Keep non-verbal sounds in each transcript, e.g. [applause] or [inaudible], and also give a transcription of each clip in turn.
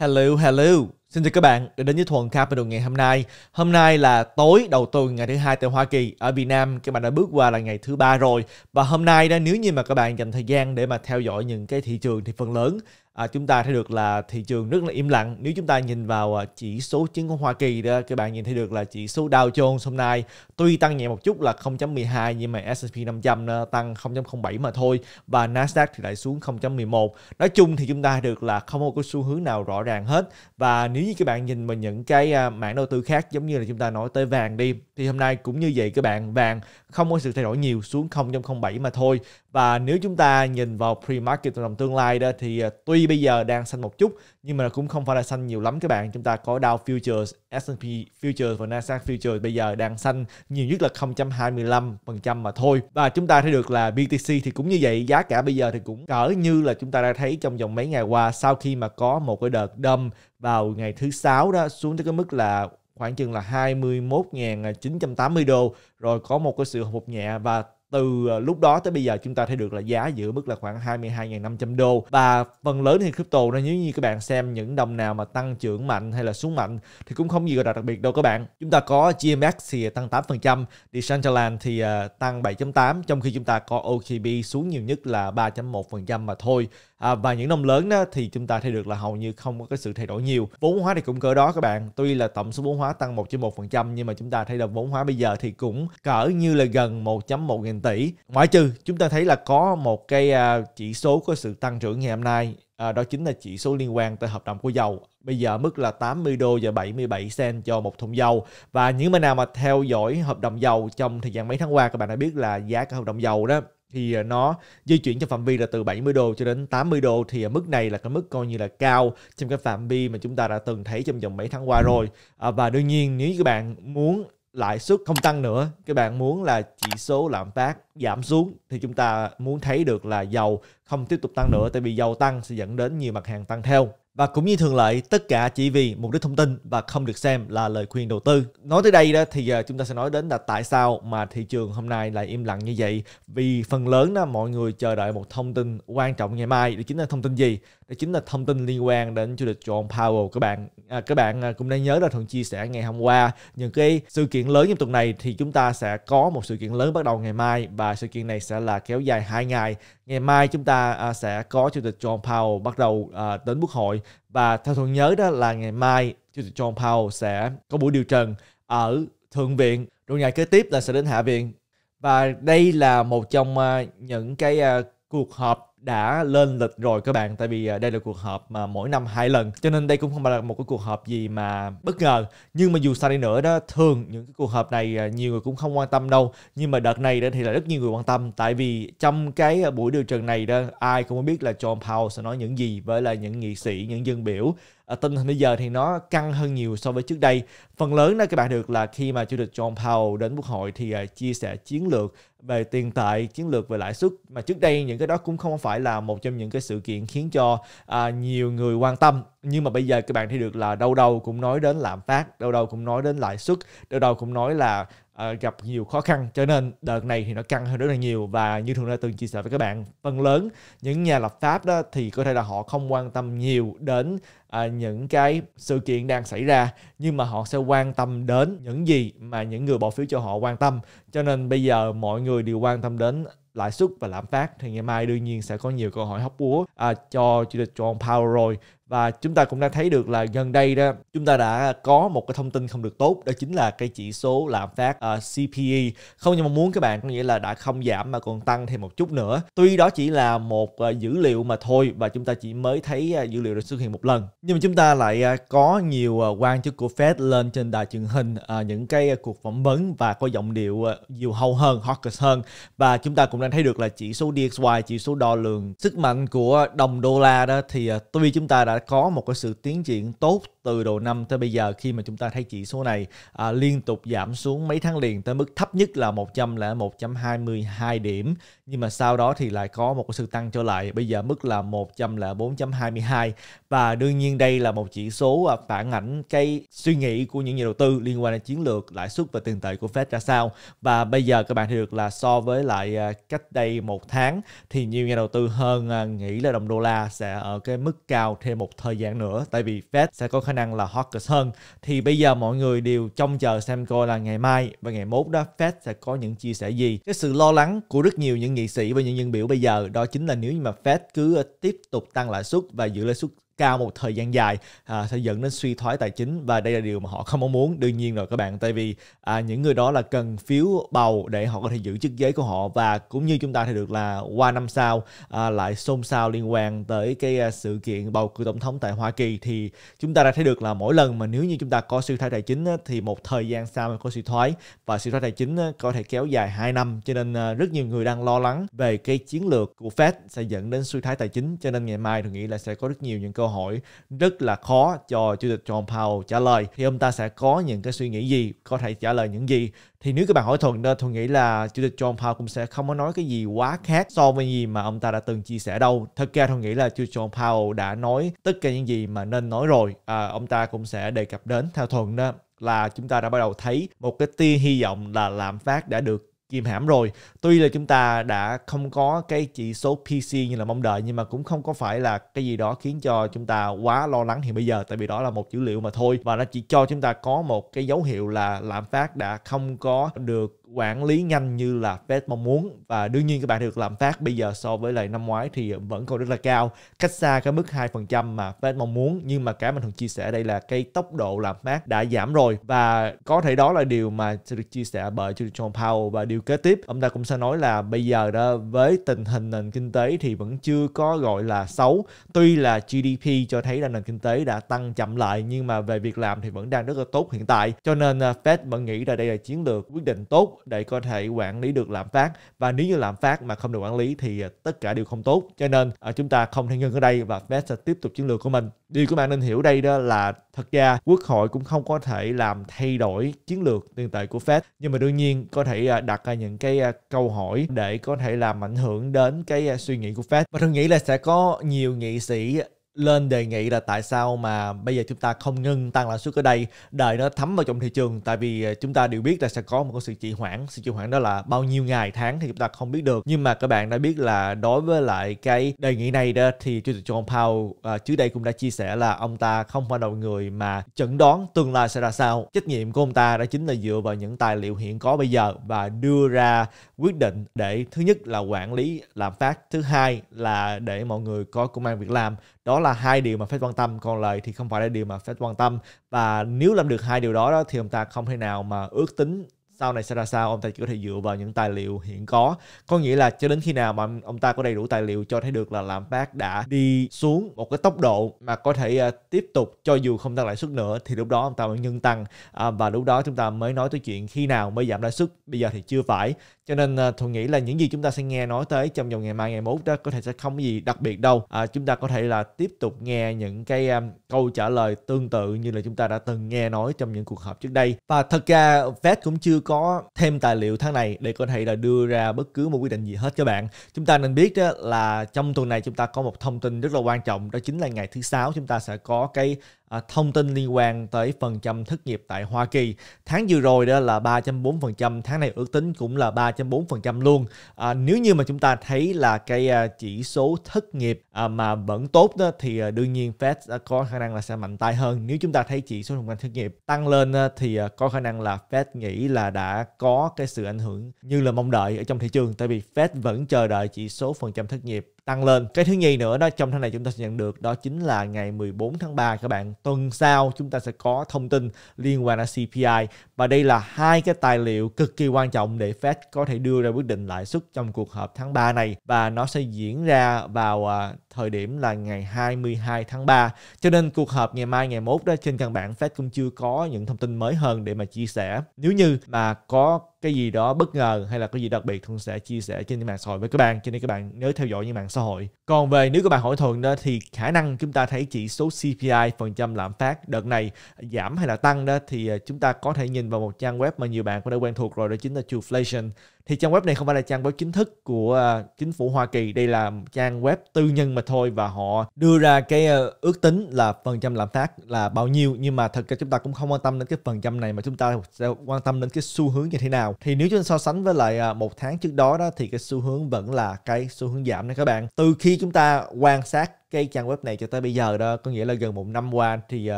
Hello, hello. Xin chào các bạn đã đến với Thuần Capital ngày hôm nay. Hôm nay là tối đầu tuần ngày thứ hai tại Hoa Kỳ. Ở Việt Nam các bạn đã bước qua là ngày thứ ba rồi. Và hôm nay đó nếu như mà các bạn dành thời gian để mà theo dõi những cái thị trường thì phần lớn à, chúng ta thấy được là thị trường rất là im lặng nếu chúng ta nhìn vào à, chỉ số chứng khoán Hoa Kỳ đó các bạn nhìn thấy được là chỉ số Dow Jones hôm nay tuy tăng nhẹ một chút là 0.12 nhưng mà S&P 500 à, tăng 0.07 mà thôi và Nasdaq thì lại xuống 0.11 nói chung thì chúng ta được là không có xu hướng nào rõ ràng hết và nếu như các bạn nhìn vào những cái à, mảng đầu tư khác giống như là chúng ta nói tới vàng đi thì hôm nay cũng như vậy các bạn vàng không có sự thay đổi nhiều xuống 0.07 mà thôi và nếu chúng ta nhìn vào pre-market trong tương lai đó thì tuy bây giờ đang xanh một chút nhưng mà cũng không phải là xanh nhiều lắm các bạn chúng ta có Dow Futures, S&P Futures và Nasdaq Futures bây giờ đang xanh nhiều nhất là 0.25% mà thôi và chúng ta thấy được là BTC thì cũng như vậy giá cả bây giờ thì cũng cỡ như là chúng ta đã thấy trong vòng mấy ngày qua sau khi mà có một cái đợt đâm vào ngày thứ sáu đó xuống tới cái mức là khoảng chừng là 21.980 đô rồi có một cái sự phục nhẹ và từ ờ, lúc đó tới bây giờ chúng ta thấy được là giá giữ mức là khoảng 22.500 đô và phần lớn thì crypto nó nếu như các bạn xem những đồng nào mà tăng trưởng mạnh hay là xuống mạnh thì cũng không gì gọi là đặc biệt đâu các bạn chúng ta có GMX thì tăng 8% Decentraland thì ờ, tăng 7.8 trong khi chúng ta có OKB xuống nhiều nhất là 3.1% mà thôi à, và những đồng lớn đó thì chúng ta thấy được là hầu như không có cái sự thay đổi nhiều vốn hóa thì cũng cỡ đó các bạn tuy là tổng số vốn hóa tăng 1.1% nhưng mà chúng ta thấy là vốn hóa bây giờ thì cũng cỡ như là gần 1.1 nghìn tỷ. Ngoại trừ chúng ta thấy là có một cái à, chỉ số có sự tăng trưởng ngày hôm nay à, đó chính là chỉ số liên quan tới hợp đồng của dầu. Bây giờ mức là 80 đô và 77 cent cho một thùng dầu. Và những bên nào mà theo dõi hợp đồng dầu trong thời gian mấy tháng qua các bạn đã biết là giá của hợp đồng dầu đó thì à, nó di chuyển trong phạm vi là từ 70 đô cho đến 80 đô thì mức này là cái mức coi như là cao trong cái phạm vi mà chúng ta đã từng thấy trong vòng mấy tháng qua ừ. rồi và đương nhiên nếu các bạn muốn lãi suất không tăng nữa các bạn muốn là chỉ số lạm phát giảm xuống thì chúng ta muốn thấy được là dầu không tiếp tục tăng nữa tại vì dầu tăng sẽ dẫn đến nhiều mặt hàng tăng theo và cũng như thường lệ tất cả chỉ vì mục đích thông tin và không được xem là lời khuyên đầu tư nói tới đây đó thì ờ, chúng ta sẽ nói đến là tại sao mà thị trường hôm nay lại im lặng như vậy vì phần lớn đó mọi người chờ đợi một thông tin quan trọng ngày mai đó chính là thông tin gì đó chính là thông tin liên quan đến chủ tịch John Powell các bạn à, các bạn à, cũng đang nhớ là thường chia sẻ ngày hôm qua những cái sự kiện lớn trong tuần này thì chúng ta sẽ có một sự kiện lớn bắt đầu ngày mai và sự kiện này sẽ là kéo dài hai ngày ngày mai chúng ta à, sẽ có chủ tịch John Powell bắt đầu à, đến quốc hội và theo thường nhớ đó là ngày mai chủ tịch John Powell sẽ có buổi điều trần ở thượng viện rồi ngày kế tiếp là sẽ đến hạ viện và đây là một trong à, những cái cuộc họp đã lên lịch rồi các bạn tại vì à, đây là cuộc họp mà mỗi năm hai lần cho nên đây cũng không phải là một cái cuộc họp gì mà bất ngờ nhưng mà dù sao đi nữa đó thường những cái cuộc họp này à, nhiều người cũng không quan tâm đâu nhưng mà đợt này đó thì là rất nhiều người quan tâm tại vì trong cái à, buổi điều trần này đó ai cũng biết là John Powell sẽ nói những gì với là những nghị sĩ những dân biểu à, tình hình bây giờ thì nó căng hơn nhiều so với trước đây. Phần lớn đó các bạn được là khi mà chủ tịch John Powell đến quốc hội thì à, chia sẻ chiến lược về tiền tệ, chiến lược về lãi suất mà trước đây những cái đó cũng không phải là một trong những cái sự kiện khiến cho à, nhiều người quan tâm nhưng mà bây giờ các bạn thấy được là đâu đâu cũng nói đến lạm phát, đâu đâu cũng nói đến lãi suất, đâu đâu cũng nói là uh, gặp nhiều khó khăn cho nên đợt này thì nó căng hơn rất là nhiều và như thường đã từng chia sẻ với các bạn phần lớn những nhà lập pháp đó thì có thể là họ không quan tâm nhiều đến à, những cái sự kiện đang xảy ra nhưng mà họ sẽ quan tâm đến những gì mà những người bỏ phiếu cho họ quan tâm cho nên bây giờ mọi người đều quan tâm đến lãi suất và lạm phát thì ngày mai đương nhiên sẽ có nhiều câu hỏi hóc búa à, cho chủ tịch John Powell rồi và chúng ta cũng đã thấy được là gần đây đó chúng ta đã có một cái thông tin không được tốt đó chính là cái chỉ số lạm phát uh, ờ, CPI e. không như mong muốn các bạn có nghĩa là đã không giảm mà còn tăng thêm một chút nữa tuy đó chỉ là một uh, dữ liệu mà thôi và chúng ta chỉ mới thấy uh, dữ liệu được xuất hiện một lần nhưng mà chúng ta lại uh, có nhiều uh, quan chức của Fed lên trên đài truyền hình uh, những cái uh, cuộc phỏng vấn và có giọng điệu uh, nhiều hâu hơn hawkish hơn và chúng ta cũng đang thấy được là chỉ số DXY chỉ số đo lường sức mạnh của đồng đô la đó thì uh, tuy chúng ta đã có một cái sự tiến triển tốt từ đầu năm tới bây giờ khi mà chúng ta thấy chỉ số này à, liên tục giảm xuống mấy tháng liền tới mức thấp nhất là 100 là 1.22 điểm nhưng mà sau đó thì lại có một cái sự tăng trở lại bây giờ mức là 100 là 4.22 và đương nhiên đây là một chỉ số à, phản ảnh cái suy nghĩ của những nhà đầu tư liên quan đến chiến lược lãi suất và tiền tệ của Fed ra sao và bây giờ các bạn thì được là so với lại à, cách đây một tháng thì nhiều nhà đầu tư hơn à, nghĩ là đồng đô la sẽ ở cái mức cao thêm một một thời gian nữa tại vì Fed sẽ có khả năng là hawkish hơn thì bây giờ mọi người đều trông chờ xem coi là ngày mai và ngày mốt đó Fed sẽ có những chia sẻ gì cái sự lo lắng của rất nhiều những nghị sĩ và những nhân biểu bây giờ đó chính là nếu như mà Fed cứ tiếp tục tăng lãi suất và giữ lãi suất cao một thời gian dài à, sẽ dẫn đến suy thoái tài chính và đây là điều mà họ không mong muốn đương nhiên rồi các bạn tại vì à, những người đó là cần phiếu bầu để họ có thể giữ chức giấy của họ và cũng như chúng ta thấy được là qua năm sau à, lại xôn xao liên quan tới cái à, sự kiện bầu cử tổng thống tại Hoa Kỳ thì chúng ta đã thấy được là mỗi lần mà nếu như chúng ta có suy thoái tài chính thì một thời gian sau mới có suy thoái và suy thoái tài chính có thể kéo dài 2 năm cho nên à, rất nhiều người đang lo lắng về cái chiến lược của Fed sẽ dẫn đến suy thoái tài chính cho nên ngày mai tôi nghĩ là sẽ có rất nhiều những câu hỏi rất là khó cho chủ tịch John Powell trả lời thì ông ta sẽ có những cái suy nghĩ gì có thể trả lời những gì thì nếu các bạn hỏi thuận đó thuận nghĩ là chủ tịch John Powell cũng sẽ không có nói cái gì quá khác so với gì mà ông ta đã từng chia sẻ đâu thật ra thuận nghĩ là chủ tịch John Powell đã nói tất cả những gì mà nên nói rồi à, ông ta cũng sẽ đề cập đến theo thuận đó là chúng ta đã bắt đầu thấy một cái tia hy vọng là lạm phát đã được kìm hãm rồi tuy là chúng ta đã không có cái chỉ số PC như là mong đợi nhưng mà cũng không có phải là cái gì đó khiến cho chúng ta quá lo lắng hiện bây giờ tại vì đó là một dữ liệu mà thôi và nó chỉ cho chúng ta có một cái dấu hiệu là lạm phát đã không có được quản lý nhanh như là Fed mong muốn và đương nhiên các bạn được làm phát bây giờ so với lại năm ngoái thì vẫn còn rất là cao cách xa cái mức 2% mà Fed mong muốn nhưng mà cái mình thường chia sẻ đây là cái tốc độ làm phát đã giảm rồi và có thể đó là điều mà sẽ được chia sẻ bởi Jerome Powell và điều kế tiếp ông ta cũng sẽ nói là bây giờ đó với tình hình nền kinh tế thì vẫn chưa có gọi là xấu tuy là GDP cho thấy là nền kinh tế đã tăng chậm lại nhưng mà về việc làm thì vẫn đang rất là tốt hiện tại cho nên à, Fed vẫn nghĩ là đây là chiến lược quyết định tốt để có thể quản lý được lạm phát và nếu như lạm phát mà không được quản lý thì à, tất cả đều không tốt cho nên à, chúng ta không thể ngưng ở đây và Fed sẽ tiếp tục chiến lược của mình điều các bạn nên hiểu đây đó là thật ra quốc hội cũng không có thể làm thay đổi chiến lược tiền tệ của Fed nhưng mà đương nhiên có thể à, đặt ra những cái câu hỏi để có thể làm ảnh hưởng đến cái suy nghĩ của Fed và tôi nghĩ là sẽ có nhiều nghị sĩ lên đề nghị là tại sao mà bây giờ chúng ta không ngưng tăng lãi suất ở đây đợi nó thấm vào trong thị trường tại vì ờ, chúng ta đều biết là sẽ có một sự trì hoãn sự trì hoãn đó là bao nhiêu ngày tháng thì chúng ta không biết được nhưng mà các bạn đã biết là đối với lại cái đề nghị này đó thì chủ tịch John Powell à, trước đây cũng đã chia sẻ là ông ta không phải là người mà chẩn đoán tương lai sẽ ra sao trách nhiệm của ông ta đã chính là dựa vào những tài liệu hiện có bây giờ và đưa ra quyết định để thứ nhất là quản lý lạm phát thứ hai là để mọi người có công an việc làm đó là hai điều mà Fed quan tâm còn lại thì không phải là điều mà Fed quan tâm và nếu làm được hai điều đó, đó thì ông ta không thể nào mà ước tính sau này sẽ ra sao ông ta chỉ có thể dựa vào những tài liệu hiện có có nghĩa là cho đến khi nào mà ông ta có đầy đủ tài liệu cho thấy được là lạm phát đã đi xuống một cái tốc độ mà có thể uh, tiếp tục cho dù không tăng lãi suất nữa thì lúc đó ông ta mới nhân tăng à, và lúc đó chúng ta mới nói tới chuyện khi nào mới giảm lãi suất bây giờ thì chưa phải cho nên à, tôi nghĩ là những gì chúng ta sẽ nghe nói tới trong vòng ngày mai ngày mốt đó có thể sẽ không gì đặc biệt đâu à, chúng ta có thể là tiếp tục nghe những cái um, câu trả lời tương tự như là chúng ta đã từng nghe nói trong những cuộc họp trước đây và thật ra Fed cũng chưa có thêm tài liệu tháng này để có thể là đưa ra bất cứ một quyết định gì hết cho bạn chúng ta nên biết đó là trong tuần này chúng ta có một thông tin rất là quan trọng đó chính là ngày thứ sáu chúng ta sẽ có cái À, thông tin liên quan tới phần trăm thất nghiệp tại Hoa Kỳ. Tháng vừa rồi đó là 3.4%, tháng này ước tính cũng là 3.4% luôn. À, nếu như mà chúng ta thấy là cái à, chỉ số thất nghiệp à, mà vẫn tốt đó thì đương nhiên Fed có khả năng là sẽ mạnh tay hơn. Nếu chúng ta thấy chỉ số thông thất nghiệp tăng lên thì có khả năng là Fed nghĩ là đã có cái sự ảnh hưởng như là mong đợi ở trong thị trường tại vì Fed vẫn chờ đợi chỉ số phần trăm thất nghiệp tăng lên. Cái thứ nhì nữa đó trong tháng này chúng ta sẽ nhận được đó chính là ngày 14 tháng 3 các bạn. Tuần sau chúng ta sẽ có thông tin liên quan đến CPI và đây là hai cái tài liệu cực kỳ quan trọng để Fed có thể đưa ra quyết định lãi suất trong cuộc họp tháng 3 này và nó sẽ diễn ra vào à, thời điểm là ngày 22 tháng 3. Cho nên cuộc họp ngày mai ngày mốt đó trên căn bản Fed cũng chưa có những thông tin mới hơn để mà chia sẻ. Nếu như mà có cái gì đó bất ngờ hay là có gì đặc biệt thuận sẽ chia sẻ trên những mạng xã hội với các bạn cho nên các bạn nhớ theo dõi những mạng xã hội còn về nếu các bạn hỏi thuận đó thì khả năng chúng ta thấy chỉ số CPI phần trăm lạm phát đợt này giảm hay là tăng đó thì ờ, chúng ta có thể nhìn vào một trang web mà nhiều bạn cũng đã quen thuộc rồi đó chính là Trueflation thì trang web này không phải là trang web chính thức của à, chính phủ Hoa Kỳ đây là trang web tư nhân mà thôi và họ đưa ra cái ờ, ước tính là phần trăm lạm phát là bao nhiêu nhưng mà thật ra chúng ta cũng không quan tâm đến cái phần trăm này mà chúng ta sẽ quan tâm đến cái xu hướng như thế nào thì nếu chúng ta so sánh với lại à, một tháng trước đó đó thì cái xu hướng vẫn là cái xu hướng giảm này các bạn từ khi chúng ta quan sát cái trang web này cho tới bây giờ đó có nghĩa là gần một năm qua thì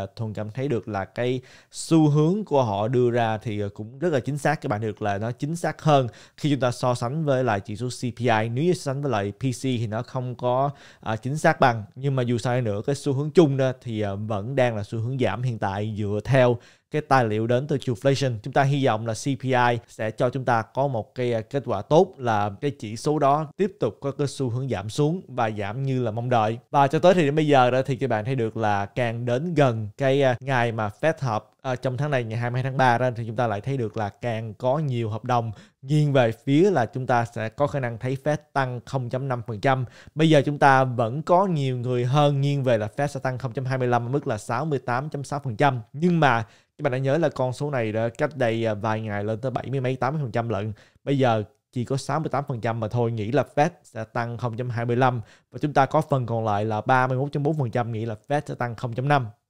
uh, thuần cảm thấy được là cái xu hướng của họ đưa ra thì ờ, cũng rất là chính xác các bạn được là nó chính xác hơn khi chúng ta so sánh với lại chỉ số CPI nếu như so sánh với lại PC thì nó không có ờ, chính xác bằng nhưng mà dù sao nữa cái xu hướng chung đó thì vẫn đang là xu hướng giảm hiện tại dựa theo cái tài liệu đến từ Chuflation. Chúng ta hy vọng là CPI sẽ cho chúng ta có một cái à, kết quả tốt là cái chỉ số đó tiếp tục có cái xu hướng giảm xuống và giảm như là mong đợi. Và cho tới thì đến bây giờ đó thì các bạn thấy được là càng đến gần cái à, ngày mà Fed họp à, trong tháng này ngày 22 tháng 3 đó thì chúng ta lại thấy được là càng có nhiều hợp đồng nghiêng về phía là chúng ta sẽ có khả năng thấy Fed tăng 0.5%. Bây giờ chúng ta vẫn có nhiều người hơn nghiêng về là Fed sẽ tăng 0.25 mức là 68.6%. Nhưng mà các bạn đã nhớ là con số này đã cách đây ờ, vài ngày lên tới 70 mấy 80% lận. Bây giờ chỉ có 68% mà thôi nghĩ là Fed sẽ tăng 0.25 và chúng ta có phần còn lại là 31.4% nghĩ là Fed sẽ tăng 0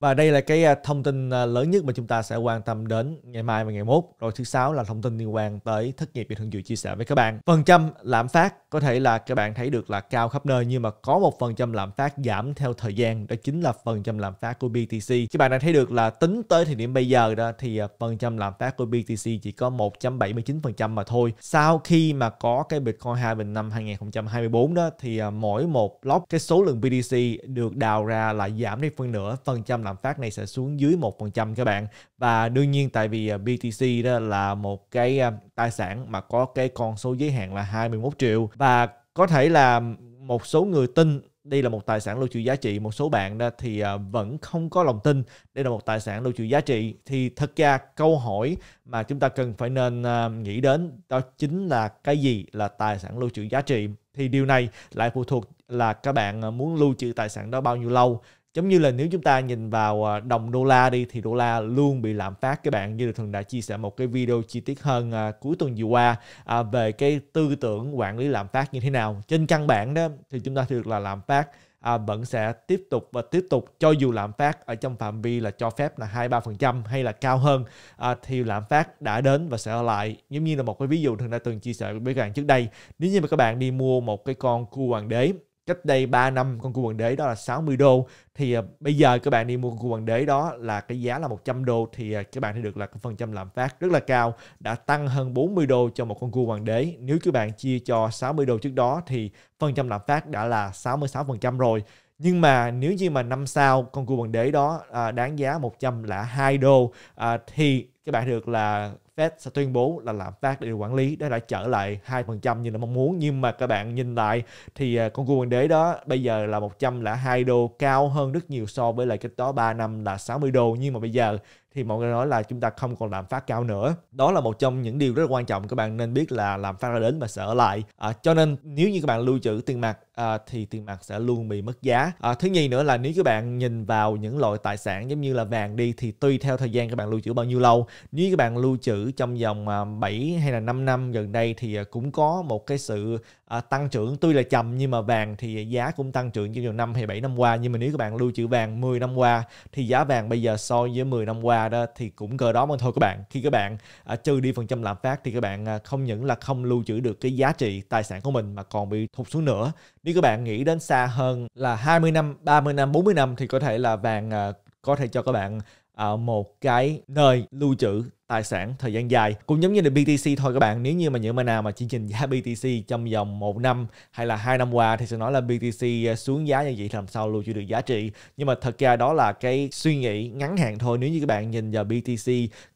và đây là cái à, thông tin à, lớn nhất mà chúng ta sẽ quan tâm đến ngày mai và ngày mốt. Rồi thứ sáu là thông tin liên quan tới thất nghiệp bị Thương Dự chia sẻ với các bạn. Phần trăm lạm phát có thể là các bạn thấy được là cao khắp nơi nhưng mà có một phần trăm lạm phát giảm theo thời gian đó chính là phần trăm lạm phát của BTC. Các bạn đang thấy được là tính tới thời điểm bây giờ đó thì à, phần trăm lạm phát của BTC chỉ có 1.79% mà thôi. Sau khi mà có cái Bitcoin hai bình năm 2024 đó thì mỗi một block cái số lượng BTC được đào ra là giảm đi phân nửa phần trăm lạm lạm phát này sẽ xuống dưới 1% các bạn. Và đương nhiên tại vì à, BTC đó là một cái à, tài sản mà có cái con số giới hạn là 21 triệu và có thể là một số người tin đây là một tài sản lưu trữ giá trị một số bạn đó thì à, vẫn không có lòng tin đây là một tài sản lưu trữ giá trị thì thật ra câu hỏi mà chúng ta cần phải nên nghĩ đến đó chính là cái gì là tài sản lưu trữ giá trị thì điều này lại phụ thuộc là các bạn muốn lưu trữ tài sản đó bao nhiêu lâu giống như là nếu chúng ta nhìn vào à, đồng đô la đi thì đô la luôn bị lạm phát các bạn như được thường đã chia sẻ một cái video chi tiết hơn à, cuối tuần vừa qua à, về cái tư tưởng quản lý lạm phát như thế nào trên căn bản đó thì chúng ta được là lạm phát à, vẫn sẽ tiếp tục và tiếp tục cho dù lạm phát ở trong phạm vi là cho phép là hai ba phần trăm hay là cao hơn à, thì lạm phát đã đến và sẽ lại giống như là một cái ví dụ thường đã từng chia sẻ với các bạn trước đây nếu như mà các bạn đi mua một cái con cua hoàng đế cách đây 3 năm con cua hoàng đế đó là 60 đô thì à, bây giờ các bạn đi mua con cua hoàng đế đó là cái giá là 100 đô thì à, các bạn sẽ được là cái phần trăm lạm phát rất là cao đã tăng hơn 40 đô cho một con cua hoàng đế nếu các bạn chia cho 60 đô trước đó thì phần trăm lạm phát đã là 66% rồi nhưng mà nếu như mà năm sau con cua hoàng đế đó à, đáng giá 100 là 2 đô à, thì các bạn được là Fed sẽ tuyên bố là lạm phát để quản lý đã đã trở lại 2% như là mong muốn nhưng mà các bạn nhìn lại thì à, con cua hoàng đế đó bây giờ là 102 đô cao hơn rất nhiều so với lại cách đó 3 năm là 60 đô nhưng mà bây giờ thì mọi người nói là chúng ta không còn lạm phát cao nữa đó là một trong những điều rất quan trọng các bạn nên biết là lạm phát đã đến và sẽ lại à, cho nên nếu như các bạn lưu trữ tiền mặt à, thì tiền mặt sẽ luôn bị mất giá. À, thứ nhì nữa là nếu các bạn nhìn vào những loại tài sản giống như là vàng đi thì tùy theo thời gian các bạn lưu trữ bao nhiêu lâu. Nếu các bạn lưu trữ trong vòng 7 à, hay là 5 năm gần đây thì à, cũng có một cái sự à, tăng trưởng tuy là chậm nhưng mà vàng thì giá cũng tăng trưởng trong vòng 5 hay 7 năm qua nhưng mà nếu các bạn lưu trữ vàng 10 năm qua thì giá vàng bây giờ so với 10 năm qua đó thì cũng cờ đó mà thôi các bạn. Khi các bạn à, trừ đi phần trăm lạm phát thì các bạn à, không những là không lưu trữ được cái giá trị tài sản của mình mà còn bị thụt xuống nữa nếu các bạn nghĩ đến xa hơn là 20 năm, 30 năm, 40 năm thì có thể là vàng à, có thể cho các bạn à, một cái nơi lưu trữ tài sản thời gian dài cũng giống như là BTC thôi các bạn nếu như mà những bạn nào mà chương trình giá BTC trong vòng một năm hay là hai năm qua thì sẽ nói là BTC à, xuống giá như vậy làm sao lưu giữ được giá trị nhưng mà thật ra đó là cái suy nghĩ ngắn hạn thôi nếu như các bạn nhìn vào BTC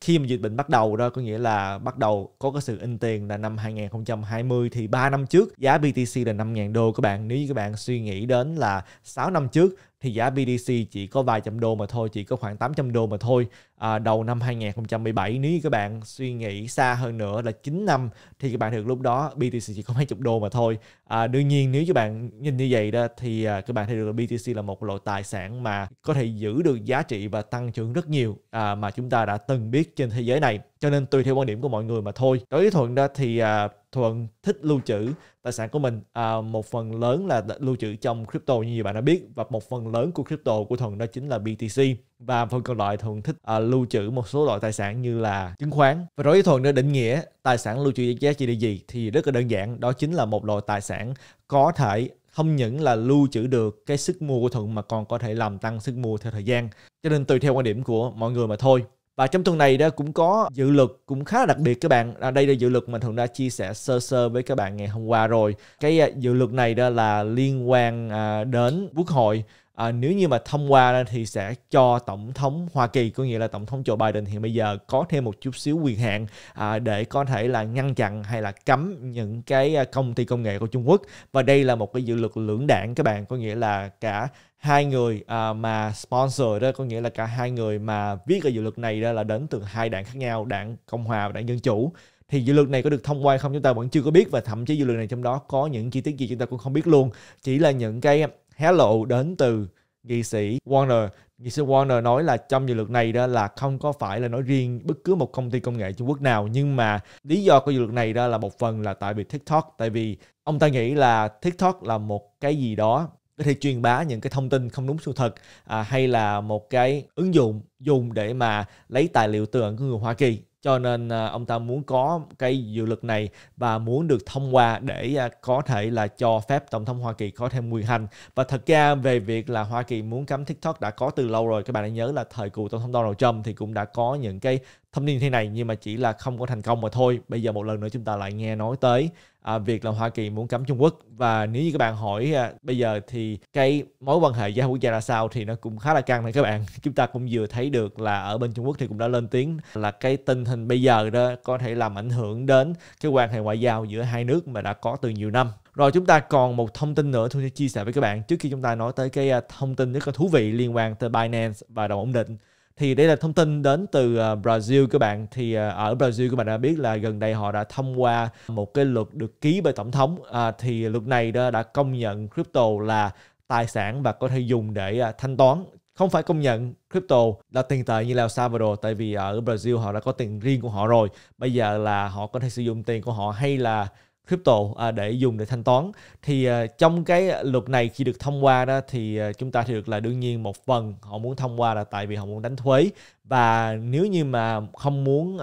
khi mà dịch bệnh bắt đầu đó có nghĩa là bắt đầu có cái sự in tiền là năm 2020 thì 3 năm trước giá BTC là 5.000 đô các bạn nếu như các bạn suy nghĩ đến là 6 năm trước thì giá BTC chỉ có vài trăm đô mà thôi, chỉ có khoảng 800 đô mà thôi. À, đầu năm 2017 nếu các bạn suy nghĩ xa hơn nữa là 9 năm thì các bạn được lúc đó BTC chỉ có mấy chục đô mà thôi. À, đương nhiên nếu các bạn nhìn như vậy đó thì à, các bạn thấy được là BTC là một loại tài sản mà có thể giữ được giá trị và tăng trưởng rất nhiều à, mà chúng ta đã từng biết trên thế giới này. Cho nên tùy theo quan điểm của mọi người mà thôi. Đối với Thuận đó thì à, thuận thích lưu trữ tài sản của mình à, một phần lớn là lưu trữ trong crypto như nhiều bạn đã biết và một phần lớn của crypto của thuận đó chính là BTC và phần còn lại thuận thích à, lưu trữ một số loại tài sản như là chứng khoán và đối với thuận để định nghĩa tài sản lưu trữ giá trị là gì thì rất là đơn giản đó chính là một loại tài sản có thể không những là lưu trữ được cái sức mua của thuận mà còn có thể làm tăng sức mua theo thời gian cho nên tùy theo quan điểm của mọi người mà thôi và trong tuần này đó cũng có dự luật cũng khá là đặc biệt các bạn à, đây là dự luật mà thường đã chia sẻ sơ sơ với các bạn ngày hôm qua rồi cái à, dự luật này đó là liên quan à, đến quốc hội à, nếu như mà thông qua thì sẽ cho tổng thống Hoa Kỳ có nghĩa là tổng thống Joe Biden hiện bây giờ có thêm một chút xíu quyền hạn à, để có thể là ngăn chặn hay là cấm những cái à, công ty công nghệ của Trung Quốc và đây là một cái dự luật lưỡng đảng các bạn có nghĩa là cả hai người uh, mà sponsor đó có nghĩa là cả hai người mà viết ở dự luật này đó là đến từ hai đảng khác nhau đảng cộng hòa và đảng dân chủ thì dự luật này có được thông qua không chúng ta vẫn chưa có biết và thậm chí dự luật này trong đó có những chi tiết gì chúng ta cũng không biết luôn chỉ là những cái hé lộ đến từ nghị sĩ Warner nghị sĩ Warner nói là trong dự luật này đó là không có phải là nói riêng bất cứ một công ty công nghệ Trung Quốc nào nhưng mà lý do của dự luật này đó là một phần là tại vì TikTok tại vì ông ta nghĩ là TikTok là một cái gì đó có thể truyền bá những cái thông tin không đúng sự thật à, hay là một cái ứng dụng dùng để mà lấy tài liệu từ ẩn của người Hoa Kỳ cho nên à, ông ta muốn có cái dự luật này và muốn được thông qua để à, có thể là cho phép tổng thống Hoa Kỳ có thêm quyền hành và thật ra về việc là Hoa Kỳ muốn cấm TikTok đã có từ lâu rồi các bạn hãy nhớ là thời cựu tổng thống Donald Trump thì cũng đã có những cái thông tin thế này nhưng mà chỉ là không có thành công mà thôi bây giờ một lần nữa chúng ta lại nghe nói tới à, việc là Hoa Kỳ muốn cấm Trung Quốc và nếu như các bạn hỏi à, bây giờ thì cái mối quan hệ giữa hai quốc gia là sao thì nó cũng khá là căng này các bạn [laughs] chúng ta cũng vừa thấy được là ở bên Trung Quốc thì cũng đã lên tiếng là cái tình hình bây giờ đó có thể làm ảnh hưởng đến cái quan hệ ngoại giao giữa hai nước mà đã có từ nhiều năm rồi chúng ta còn một thông tin nữa tôi sẽ chia sẻ với các bạn trước khi chúng ta nói tới cái à, thông tin rất là thú vị liên quan tới Binance và đồng ổn định thì đây là thông tin đến từ ờ, Brazil các bạn thì ờ, ở Brazil các bạn đã biết là gần đây họ đã thông qua một cái luật được ký bởi tổng thống à, thì luật này đã, đã công nhận crypto là tài sản và có thể dùng để à, thanh toán không phải công nhận crypto là tiền tệ như là El Salvador tại vì ở Brazil họ đã có tiền riêng của họ rồi bây giờ là họ có thể sử dụng tiền của họ hay là crypto à, để dùng để thanh toán thì à, trong cái luật này khi được thông qua đó thì à, chúng ta thì được là đương nhiên một phần họ muốn thông qua là tại vì họ muốn đánh thuế và nếu như mà không muốn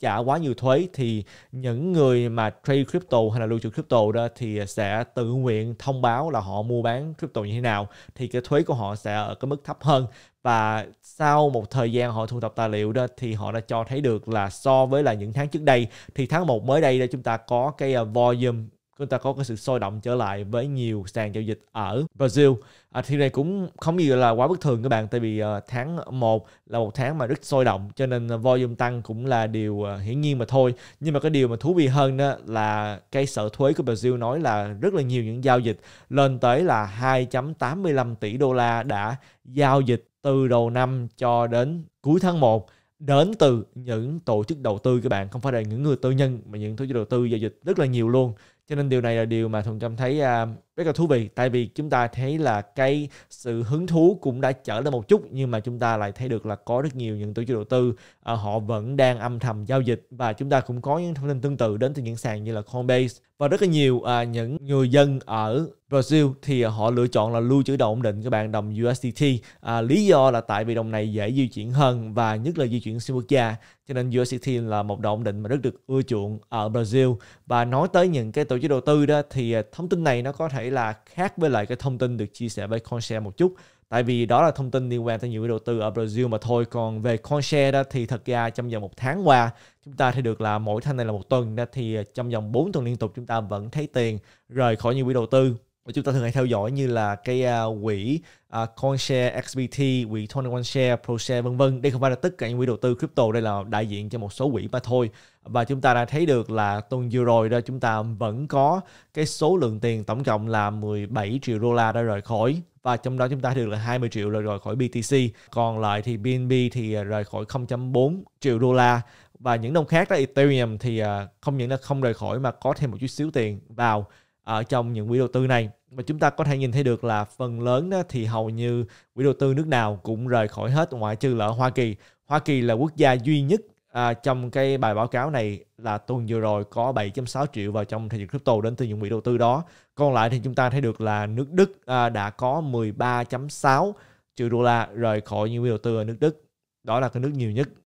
trả quá nhiều thuế thì những người mà trade crypto hay là lưu trữ crypto đó thì sẽ tự nguyện thông báo là họ mua bán crypto như thế nào thì cái thuế của họ sẽ ở cái mức thấp hơn và sau một thời gian họ thu thập tài liệu đó thì họ đã cho thấy được là so với là những tháng trước đây thì tháng 1 mới đây là chúng ta có cái ờ, volume chúng ta có cái sự sôi động trở lại với nhiều sàn giao dịch ở Brazil. À, thì này cũng không gì là quá bất thường các bạn tại vì uh, tháng 1 là một tháng mà rất sôi động cho nên ờ, volume tăng cũng là điều uh, hiển nhiên mà thôi. Nhưng mà cái điều mà thú vị hơn đó là cái sở thuế của Brazil nói là rất là nhiều những giao dịch lên tới là 2.85 tỷ đô la đã giao dịch từ đầu năm cho đến cuối tháng 1 đến từ những tổ chức đầu tư các bạn không phải là những người tư nhân mà những tổ chức đầu tư giao dịch rất là nhiều luôn cho nên điều này là điều mà thuận trâm thấy uh, rất là thú vị tại vì chúng ta thấy là cái sự hứng thú cũng đã trở lên một chút nhưng mà chúng ta lại thấy được là có rất nhiều những tổ chức đầu tư à, họ vẫn đang âm thầm giao dịch và chúng ta cũng có những thông tin tương tự đến từ những sàn như là Coinbase và rất là nhiều à, những người dân ở Brazil thì họ lựa chọn là lưu trữ đồng ổn định các bạn đồng USDT à, lý do là tại vì đồng này dễ di chuyển hơn và nhất là di chuyển xuyên quốc gia cho nên USDT là một đồng ổn định mà rất được ưa chuộng ở Brazil và nói tới những cái tổ chức đầu tư đó thì à, thông tin này nó có thể là khác với lại cái thông tin được chia sẻ với Coinshare một chút tại vì đó là thông tin liên quan tới nhiều cái đầu tư ở Brazil mà thôi còn về Coinshare đó thì thật ra trong vòng một tháng qua chúng ta thấy được là mỗi tháng này là một tuần đó thì trong vòng 4 tuần liên tục chúng ta vẫn thấy tiền rời khỏi những quỹ đầu tư mà chúng ta thường hay theo dõi như là cái uh, quỹ uh, CoinShare, XBT, quỹ 21 Share, ProShare vân vân. Đây không phải là tất cả những quỹ đầu tư crypto, đây là đại diện cho một số quỹ mà thôi. Và chúng ta đã thấy được là tuần vừa rồi đó chúng ta vẫn có cái số lượng tiền tổng cộng là 17 triệu đô la đã rời khỏi và trong đó chúng ta được là 20 triệu là rời khỏi BTC, còn lại thì BNB thì à, rời khỏi 0.4 triệu đô la và những đồng khác đó Ethereum thì không những là không rời khỏi mà có thêm một chút xíu tiền vào ở trong những quỹ đầu tư này mà chúng ta có thể nhìn thấy được là phần lớn đó thì hầu như quỹ đầu tư nước nào cũng rời khỏi hết ngoại trừ là Hoa Kỳ. Hoa Kỳ là quốc gia duy nhất à, trong cái bài báo cáo này là tuần vừa rồi có 7.6 triệu vào trong thị trường crypto đến từ những quỹ đầu tư đó. Còn lại thì chúng ta thấy được là nước Đức à, đã có 13.6 triệu đô la rời khỏi những quỹ đầu tư ở nước Đức. Đó là cái nước nhiều nhất